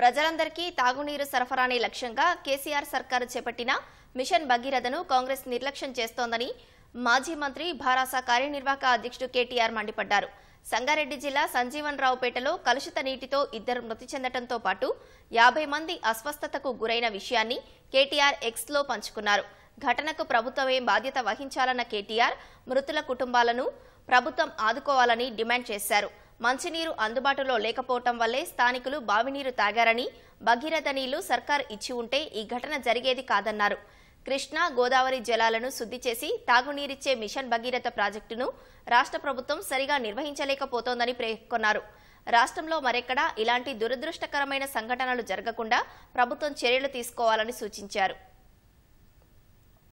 ప్రజలందరికీ తాగునీరు సరఫరానే లక్ష్యంగా కేసీఆర్ సర్కారు చేపట్టిన మిషన్ భగీరథను కాంగ్రెస్ నిర్లక్ష్యం చేస్తోందని మాజీ మంత్రి భారాస కార్యనిర్వాహక అధ్యక్షుడు కేటీఆర్ మండిపడ్డారు సంగారెడ్డి జిల్లా సంజీవనరావుపేటలో కలుషిత నీటితో ఇద్దరు మృతి చెందటంతో పాటు యాభై మంది అస్వస్థతకు గురైన విషయాన్ని కేటీఆర్ ఎక్స్లో పంచుకున్నారు ఘటనకు ప్రభుత్వమే బాధ్యత వహించాలన్న కేటీఆర్ మృతుల కుటుంబాలను ప్రభుత్వం ఆదుకోవాలని డిమాండ్ చేశారు మంచినీరు అందుబాటులో లేకపోవటం వల్లే స్థానికులు బావినీరు తాగారని భగీరథ నీళ్లు సర్కార్ ఇచ్చి ఉంటే ఈ ఘటన జరిగేది కాదన్నారు కృష్ణా గోదావరి జలాలను శుద్ధి చేసి తాగునీరిచ్చే మిషన్ భగీరథ ప్రాజెక్టును రాష్ట్ర ప్రభుత్వం సరిగా నిర్వహించలేకపోతోందని పేర్కొన్నారు రాష్ట్రంలో మరెక్కడా ఇలాంటి దురదృష్టకరమైన సంఘటనలు జరగకుండా ప్రభుత్వం చర్యలు తీసుకోవాలని సూచించారు